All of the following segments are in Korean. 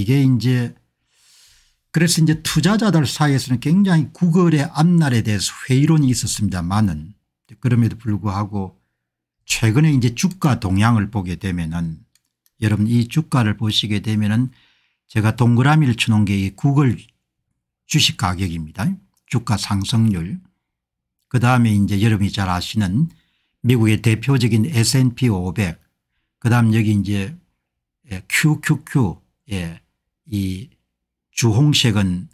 이게 이제 그래서 이제 투자자들 사이에서는 굉장히 구글의 앞날에 대해서 회의론이 있었습니다만은 그럼에도 불구하고 최근에 이제 주가 동향을 보게 되면은 여러분 이 주가를 보시게 되면은 제가 동그라미를 쳐놓은 게 이 구글 주식 가격입니다. 주가 상승률. 그 다음에 이제 여러분이 잘 아시는 미국의 대표적인 S&P 500. 그 다음 여기 이제 QQQ. 예. 예. 이 주홍색은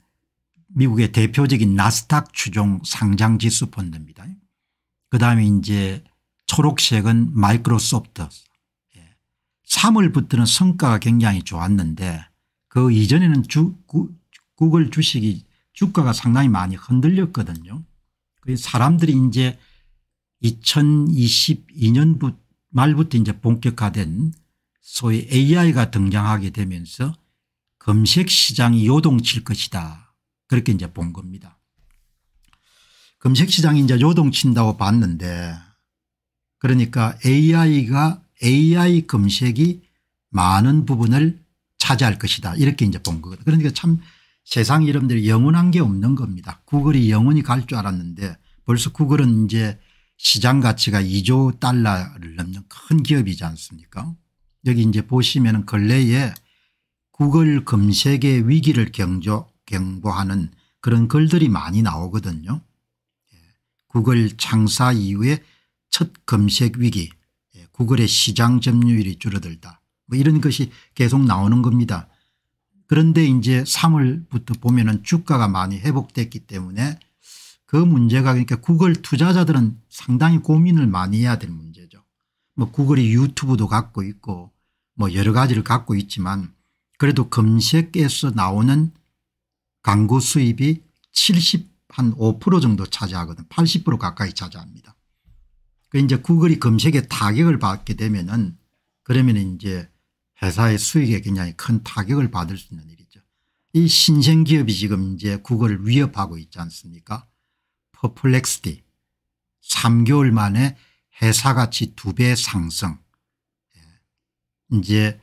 미국의 대표적인 나스닥 추종 상장 지수 펀드입니다. 그다음에 이제 초록색은 마이크로소프트 3월부터는 예. 성과가 굉장히 좋았는데 그 이전에는 주, 구, 구글 주식이 주가가 상당히 많이 흔들렸거든요. 그 사람들이 이제 2022년 말부터 이제 본격화된 소위 AI가 등장하게 되면서 검색 시장이 요동칠 것이다. 그렇게 이제 본 겁니다. 검색 시장이 이제 요동친다고 봤는데 그러니까 AI가 AI 검색이 많은 부분을 차지할 것이다. 이렇게 이제 본 거거든요. 그러니까 참 세상 이름들이 영원한 게 없는 겁니다. 구글이 영원히 갈 줄 알았는데 벌써 구글은 이제 시장 가치가 2조 달러를 넘는 큰 기업이지 않습니까 여기 이제 보시면 근래에 구글 검색의 위기를 경조, 경보하는 그런 글들이 많이 나오거든요. 예, 구글 창사 이후에 첫 검색 위기 예, 구글의 시장 점유율이 줄어들다 뭐 이런 것이 계속 나오는 겁니다. 그런데 이제 3월부터 보면 은 주가가 많이 회복됐기 때문에 그 문제가 그러니까 구글 투자자들은 상당히 고민을 많이 해야 될 문제죠. 뭐 구글이 유튜브도 갖고 있고 뭐 여러 가지를 갖고 있지만 그래도 검색에서 나오는 광고 수입이 70 한 5% 정도 차지하거든 80% 가까이 차지합니다. 그 이제 구글이 검색에 타격을 받게 되면은 그러면 이제 회사의 수익에 굉장히 큰 타격을 받을 수 있는 일이죠. 이 신생 기업이 지금 이제 구글을 위협하고 있지 않습니까? 퍼플렉스티 3개월 만에 회사가치 두 배 상승. 예. 이제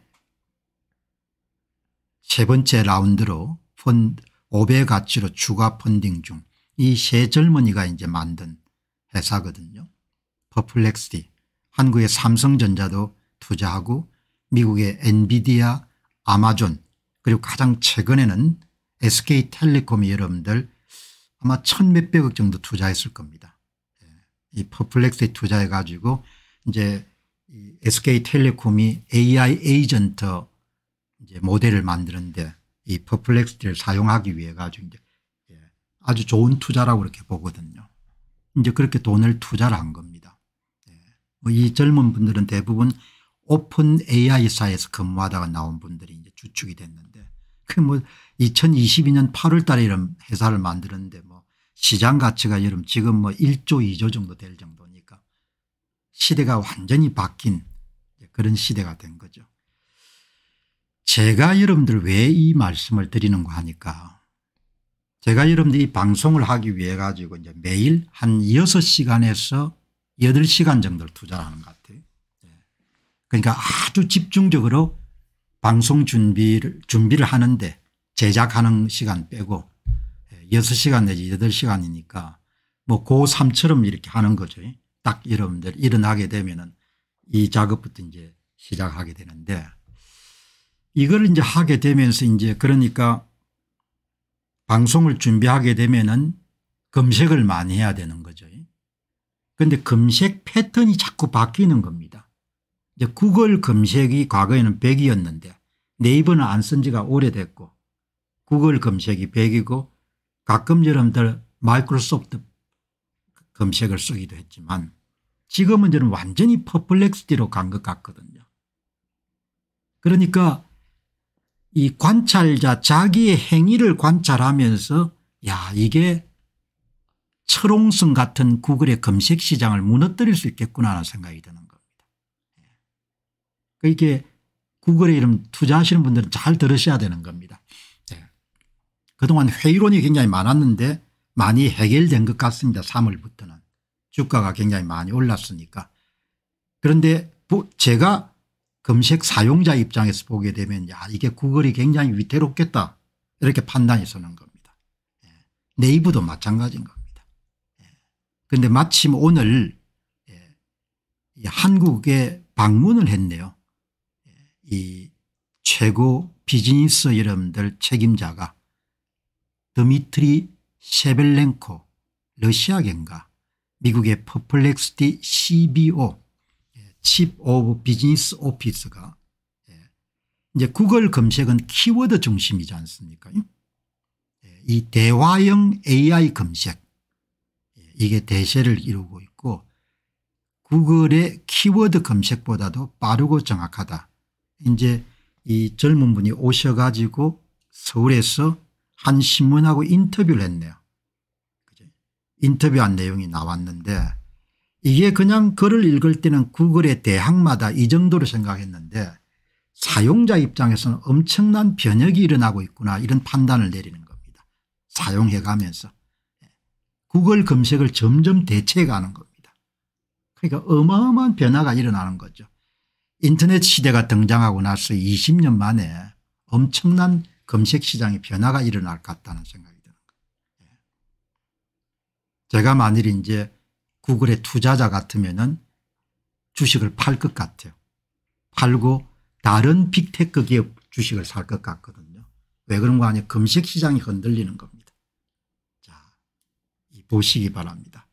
세 번째 라운드로 펀 5배 가치로 추가 펀딩 중 이 세 젊은이가 이제 만든 회사거든요. 퍼플렉스티 한국의 삼성전자도 투자하고 미국의 엔비디아 아마존 그리고 가장 최근에는 SK텔레콤이 여러분들 아마 천 몇백억 정도 투자했을 겁니다. 예. 이 퍼플렉스에 투자해 가지고 이제 SK텔레콤이 AI 에이전트 이제 모델을 만드는데 이 퍼플렉스티를 사용하기 위해 가지고 이제 예, 아주 좋은 투자라고 그렇게 보거든요. 이제 그렇게 돈을 투자를 한 겁니다. 예, 뭐 이 젊은 분들은 대부분 오픈 AI사에서 근무하다가 나온 분들이 이제 주축이 됐는데 그 뭐 2022년 8월 달에 이런 회사를 만드는데 뭐 시장 가치가 여름 지금 뭐 1조 2조 정도 될 정도니까 시대가 완전히 바뀐 그런 시대가 된 거죠. 제가 여러분들 왜 이 말씀을 드리는가 하니까 제가 여러분들 이 방송을 하기 위해 가지고 이제 매일 한 6시간에서 8시간 정도를 투자를 하는 것 같아요. 예. 그러니까 아주 집중적으로 방송 준비를, 준비를 하는데 제작하는 시간 빼고 6시간 예, 내지 8시간이니까 뭐 고3처럼 이렇게 하는 거죠. 딱 여러분들 일어나게 되면은 이 작업부터 이제 시작하게 되는데 이걸 이제 하게 되면서 이제 그러니까 방송을 준비하게 되면은 검색을 많이 해야 되는 거죠. 그런데 검색 패턴이 자꾸 바뀌는 겁니다. 이제 구글 검색이 과거에는 100이었는데 네이버는 안 쓴 지가 오래됐고 구글 검색이 100이고 가끔 여러분들 마이크로소프트 검색을 쓰기도 했지만 지금은 저는 완전히 퍼플렉스티로 간 것 같거든요. 그러니까 이 관찰자 자기의 행위를 관찰하면서 야 이게 철옹성 같은 구글의 검색 시장을 무너뜨릴 수 있겠구나 하는 생각이 드는 겁니다. 예. 그러니까 이게 구글에 이름 투자하시는 분들은 잘 들으셔야 되는 겁니다. 예. 그동안 회의론이 굉장히 많았는데 많이 해결된 것 같습니다. 3월부터는 주가가 굉장히 많이 올랐으니까. 그런데 제가 검색 사용자 입장에서 보게 되면 야 이게 구글이 굉장히 위태롭겠다 이렇게 판단이 서는 겁니다. 예. 네이버도 마찬가지인 겁니다. 그런데 예. 마침 오늘 예, 한국에 방문을 했네요. 이 최고 비즈니스 여러분들 책임자가 드미트리 셰벨렌코 러시아겐가 미국의 퍼플렉스티 CBO c h i 비즈니스 오피스가 이제 구글 검색은 키워드 중심이지 않습니까? 예, 이 대화형 AI 검색 예, 이게 대세를 이루고 있고 구글의 키워드 검색보다도 빠르고 정확하다. 이제 이 젊은 분이 오셔가지고 서울에서 한 신문하고 인터뷰를 했네요. 인터뷰한 내용이 나왔는데 이게 그냥 글을 읽을 때는 구글의 대학마다 이 정도로 생각했는데 사용자 입장에서는 엄청난 변혁이 일어나고 있구나 이런 판단을 내리는 겁니다. 사용해 가면서 구글 검색을 점점 대체해 가는 겁니다. 그러니까 어마어마한 변화가 일어나는 거죠. 인터넷 시대가 등장하고 나서 20년 만에 엄청난 검색 시장의 변화가 일어날 것 같다는 생각이 드는 거예요. 예. 제가 만일 이제 구글의 투자자 같으면은 주식을 팔 것 같아요. 팔고 다른 빅테크 기업 주식을 살 것 같거든요. 왜 그런 거 아니에요? 금식 시장이 흔들리는 겁니다. 자, 보시기 바랍니다.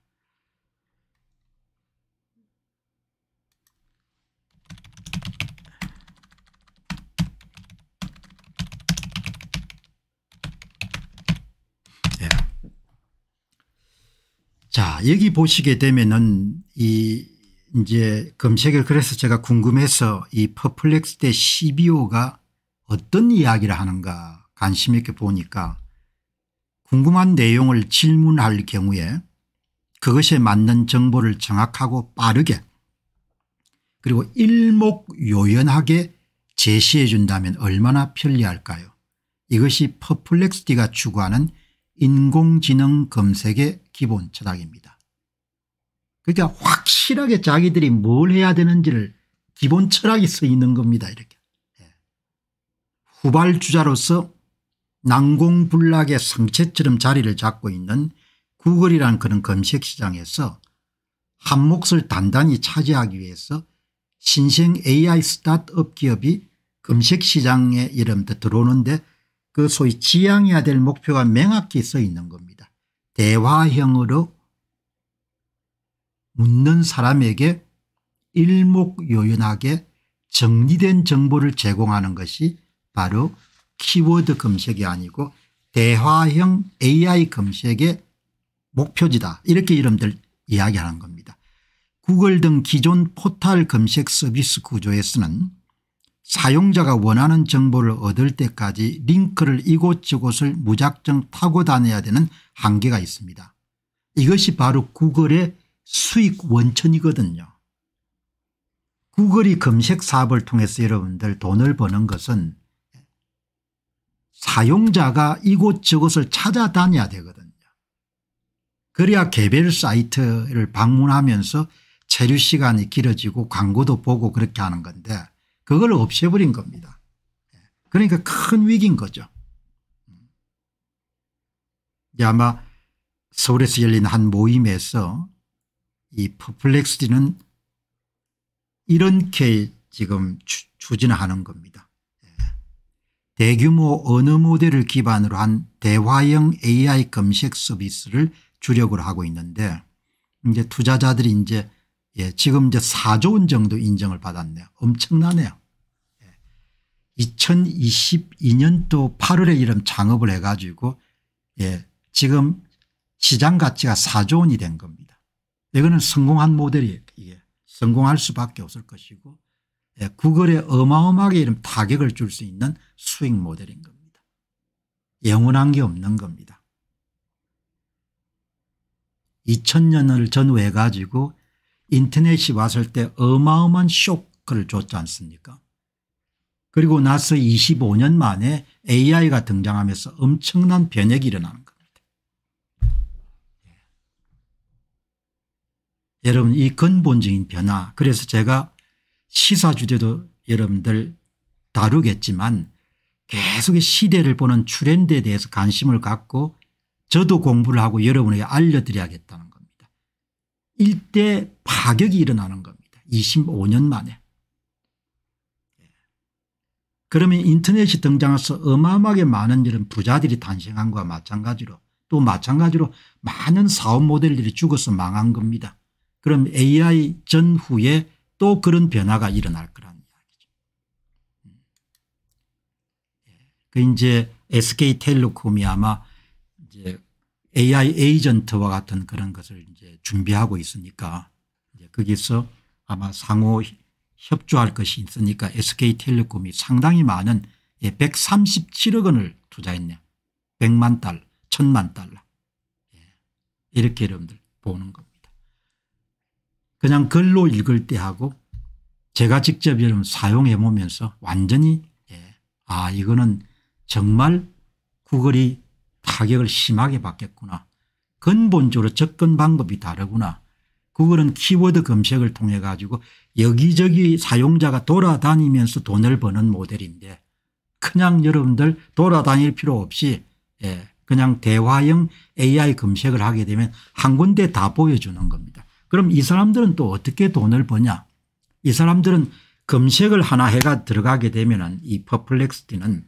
자, 여기 보시게 되면은 이 이제 검색을 그래서 제가 궁금해서 이 퍼플렉스 대1 2호가 어떤 이야기를 하는가 관심 있게 보니까 궁금한 내용을 질문할 경우에 그것에 맞는 정보를 정확하고 빠르게 그리고 일목요연하게 제시해 준다면 얼마나 편리할까요 이것이 퍼플렉스티가 추구하는 인공지능 검색의 기본 철학입니다. 그러니까 확실하게 자기들이 뭘 해야 되는지를 기본 철학이 써 있는 겁니다. 이렇게. 예. 후발주자로서 난공불락의 상체처럼 자리를 잡고 있는 구글이란 그런 검색시장에서 한 몫을 단단히 차지하기 위해서 신생 AI 스타트업 기업이 검색시장에 이름부 들어오는데 그 소위 지향해야 될 목표가 명확히 써 있는 겁니다. 대화형으로 묻는 사람에게 일목요연하게 정리된 정보를 제공하는 것이 바로 키워드 검색이 아니고 대화형 AI 검색의 목표지다 이렇게 여러분들 이야기하는 겁니다. 구글 등 기존 포털 검색 서비스 구조에서는 사용자가 원하는 정보를 얻을 때까지 링크를 이곳저곳을 무작정 타고 다녀야 되는 한계가 있습니다. 이것이 바로 구글의 수익 원천이거든요. 구글이 검색 사업을 통해서 여러분들 돈을 버는 것은 사용자가 이곳저곳을 찾아다녀야 되거든요. 그래야 개별 사이트를 방문하면서 체류 시간이 길어지고 광고도 보고 그렇게 하는 건데 그걸 없애버린 겁니다. 그러니까 큰 위기인 거죠. 아마 서울에서 열린 한 모임에서 이 퍼플렉스지는 이렇게 지금 추진하는 겁니다. 대규모 언어 모델을 기반으로 한 대화형 AI 검색 서비스를 주력으로 하고 있는데 이제 투자자들이 이제 예, 지금 이제 4조 원 정도 인정을 받았네요. 엄청나네요. 2022년도 8월에 이름 창업을 해가지고 예 지금 시장 가치가 4조 원이 된 겁니다. 이거는 성공한 모델이에요. 이게 성공할 수밖에 없을 것이고 예, 구글에 어마어마하게 이런 타격을 줄 수 있는 수익 모델인 겁니다. 영원한 게 없는 겁니다. 2000년을 전후해 가지고 인터넷이 왔을 때 어마어마한 쇼크를 줬지 않습니까 그리고 나서 25년 만에 AI가 등장하면서 엄청난 변혁이 일어나는 겁니다. 예. 여러분 이 근본적인 변화 그래서 제가 시사 주제도 여러분들 다루겠지만 계속 시대를 보는 트렌드에 대해서 관심을 갖고 저도 공부를 하고 여러분에게 알려드려야겠다는 겁니다. 일대 파격이 일어나는 겁니다. 25년 만에. 그러면 인터넷이 등장해서 어마어마하게 많은 이런 부자들이 탄생한 거와 마찬가지로 또 마찬가지로 많은 사업 모델들이 죽어서 망한 겁니다. 그럼 AI 전후에 또 그런 변화가 일어날 거라는 이야기죠. 예. 그 이제 SK텔레콤이 아마 이제 AI 에이전트와 같은 그런 것을 이제 준비하고 있으니까 이제 거기서 아마 상호 협조할 것이 있으니까 SK텔레콤이 상당히 많은 137억 예, 원을 투자했네요. 100만 달러, 1000만 달러. 예, 이렇게 여러분들 보는 겁니다. 그냥 글로 읽을 때 하고 제가 직접 여러분 사용해 보면서 완전히 예, 아 이거는 정말 구글이 타격을 심하게 받겠구나. 근본적으로 접근 방법이 다르구나. 구글은 키워드 검색을 통해 가지고 여기저기 사용자가 돌아다니면서 돈을 버는 모델인데 그냥 여러분들 돌아다닐 필요 없이 예 그냥 대화형 AI 검색을 하게 되면 한 군데 다 보여주는 겁니다. 그럼 이 사람들은 또 어떻게 돈을 버냐 이 사람들은 검색을 하나 해가 들어가게 되면 이 퍼플렉스티는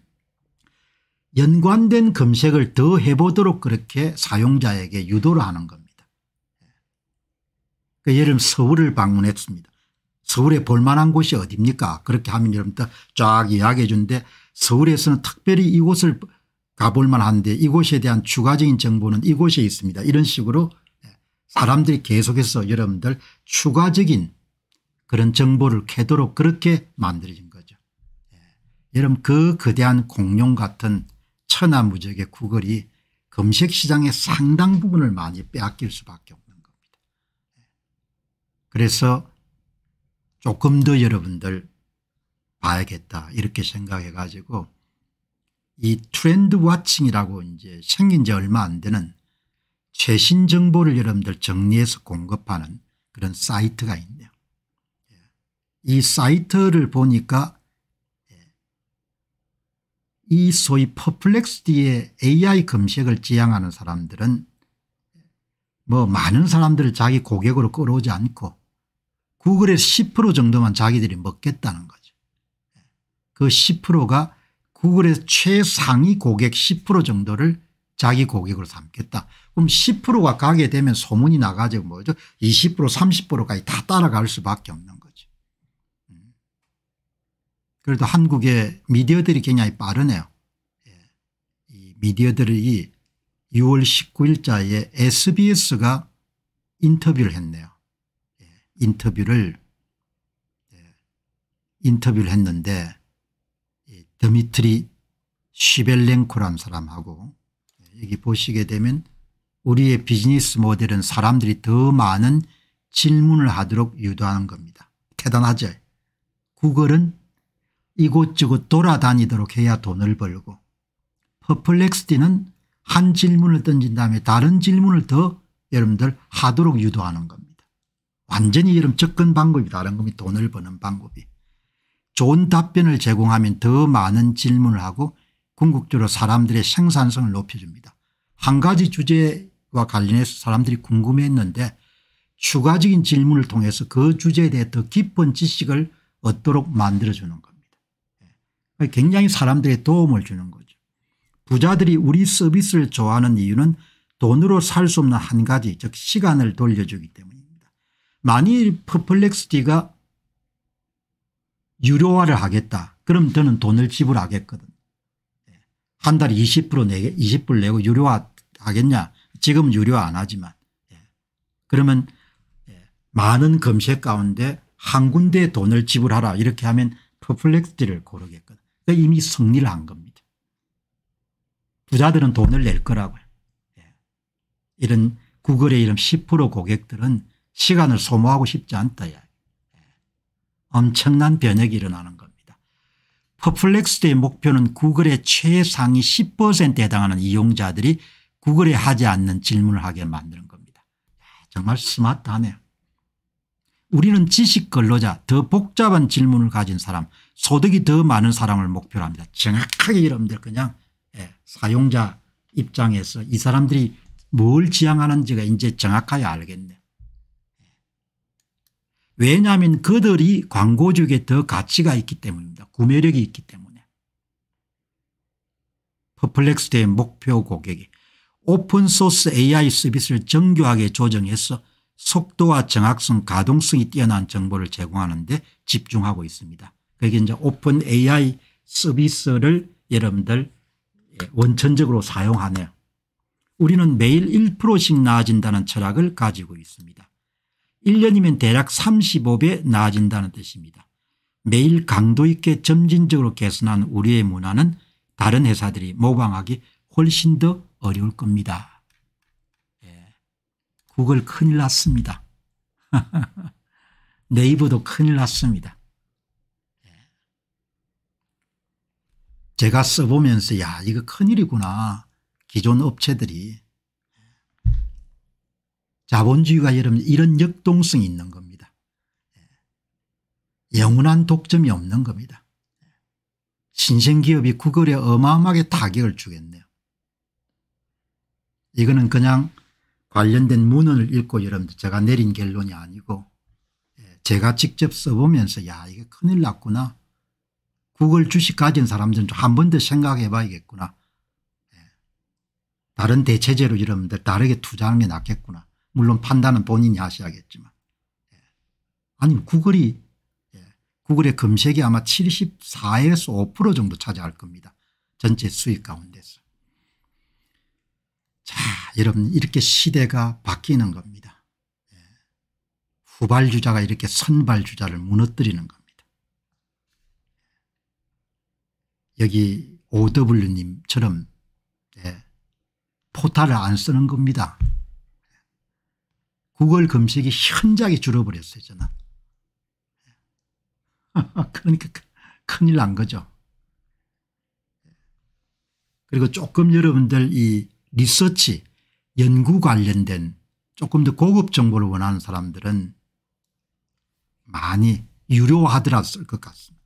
연관된 검색을 더 해보도록 그렇게 사용자에게 유도를 하는 겁니다. 그 여름 서울을 방문했습니다. 서울에 볼만한 곳이 어딥니까 그렇게 하면 여러분들 쫙 이야기해 주는데 서울에서는 특별히 이곳을 가볼 만한데 이곳에 대한 추가적인 정보는 이곳에 있습니다. 이런 식으로 예, 사람들이 계속해서 여러분들 추가적인 그런 정보를 캐도록 그렇게 만들어진 거죠. 예. 여러분 그 거대한 공룡 같은 천하무적의 구글이 검색시장의 상당 부분을 많이 빼앗길 수밖에 없습니다. 그래서 조금 더 여러분들 봐야겠다 이렇게 생각해 가지고 이 트렌드 와칭이라고 이제 생긴 지 얼마 안 되는 최신 정보를 여러분들 정리해서 공급하는 그런 사이트가 있네요. 이 사이트를 보니까 예, 이 소위 퍼플렉스디의 AI 검색을 지향하는 사람들은 뭐 많은 사람들을 자기 고객으로 끌어오지 않고 구글의 10% 정도만 자기들이 먹겠다는 거죠. 그 10%가 구글의 최상위 고객 10% 정도를 자기 고객으로 삼겠다. 그럼 10%가 가게 되면 소문이 나가지고 뭐죠 20% 30%까지 다 따라갈 수밖에 없는 거죠. 그래도 한국의 미디어들이 굉장히 빠르네요. 예. 이 미디어들이 6월 19일자에 sbs가 인터뷰를 했네요. 인터뷰를 예, 인터뷰를 했는데 드미트리 시벨렌코란 사람하고 예, 여기 보시게 되면 우리의 비즈니스 모델은 사람들이 더 많은 질문을 하도록 유도하는 겁니다. 대단하죠. 구글은 이곳저곳 돌아다니도록 해야 돈을 벌고 퍼플렉스티는 한 질문을 던진 다음에 다른 질문을 더 여러분들 하도록 유도하는 겁니다. 완전히 이런 접근 방법이 다른 겁니다. 돈을 버는 방법이. 좋은 답변을 제공하면 더 많은 질문을 하고 궁극적으로 사람들의 생산성을 높여줍니다. 한 가지 주제와 관련해서 사람들이 궁금했는데 추가적인 질문을 통해서 그 주제에 대해 더 깊은 지식을 얻도록 만들어주는 겁니다. 예. 굉장히 사람들의 도움을 주는 거죠. 부자들이 우리 서비스를 좋아하는 이유는 돈으로 살 수 없는 한 가지 즉 시간을 돌려주기 때문입니다. 만일 퍼플렉스티가 유료화를 하겠다. 그럼 저는 돈을 지불하겠거든. 네. 한 달에 20% 내게 20불 내고 유료화 하겠냐. 지금 유료화 안 하지만. 네. 그러면 네. 많은 검색 가운데 한 군데 돈을 지불하라 이렇게 하면 퍼플렉스티를 고르겠거든. 그러니까 이미 승리를 한 겁니다. 부자들은 돈을 낼 거라고요. 이런 구글의 이름10% 고객들은 시간을 소모하고 싶지 않다. 예. 엄청난 변혁이 일어나는 겁니다. 퍼플렉스의 목표는 구글의 최상위 10%에 해당하는 이용자들이 구글에 하지 않는 질문을 하게 만드는 겁니다. 정말 스마트하네요. 우리는 지식 근로자 더 복잡한 질문을 가진 사람 소득이 더 많은 사람을 목표로 합니다. 정확하게 여러분들 그냥 예, 사용자 입장에서 이 사람들이 뭘 지향하는지가 이제 정확하게 알겠네 왜냐하면 그들이 광고주에게 더 가치가 있기 때문입니다. 구매력이 있기 때문에. 퍼플렉스의 목표 고객이 오픈소스 AI 서비스를 정교하게 조정해서 속도와 정확성 가동성이 뛰어난 정보를 제공하는 데 집중하고 있습니다. 그게 이제 오픈 AI 서비스를 여러분들 원천적으로 사용하네요. 우리는 매일 1%씩 나아진다는 철학을 가지고 있습니다. 1년이면 대략 35배 나아진다는 뜻입니다. 매일 강도 있게 점진적으로 개선한 우리의 문화는 다른 회사들이 모방하기 훨씬 더 어려울 겁니다. 예. 구글 큰일 났습니다. 네이버도 큰일 났습니다. 예. 제가 써보면서 야 이거 큰일이구나. 기존 업체들이 자본주의가 여러분 이런 역동성이 있는 겁니다. 예. 영원한 독점이 없는 겁니다. 신생기업이 구글에 어마어마하게 타격을 주겠네요. 이거는 그냥 관련된 문헌을 읽고 여러분들 제가 내린 결론이 아니고 예, 제가 직접 써보면서 야 이게 큰일 났구나. 구글 주식 가진 사람들은 한 번 더 생각해 봐야겠구나. 예. 다른 대체제로 여러분들 다르게 투자하는 게 낫겠구나. 물론 판단은 본인이 하셔야겠지만. 예. 아니 구글이 예. 구글의 검색이 아마 74에서 5% 정도 차지할 겁니다. 전체 수익 가운데서. 자 여러분 이렇게 시대가 바뀌는 겁니다. 예. 후발주자가 이렇게 선발주자를 무너뜨리는 겁니다. 예. 여기 OW님처럼 예. 포탈을 안 쓰는 겁니다. 구글 검색이 현저하게 줄어버렸어요 저는. 그러니까 그, 큰일 난 거죠. 그리고 조금 여러분들 이 리서치 연구 관련된 조금 더 고급 정보를 원하는 사람들은 많이 유료화하더라 쓸것 같습니다.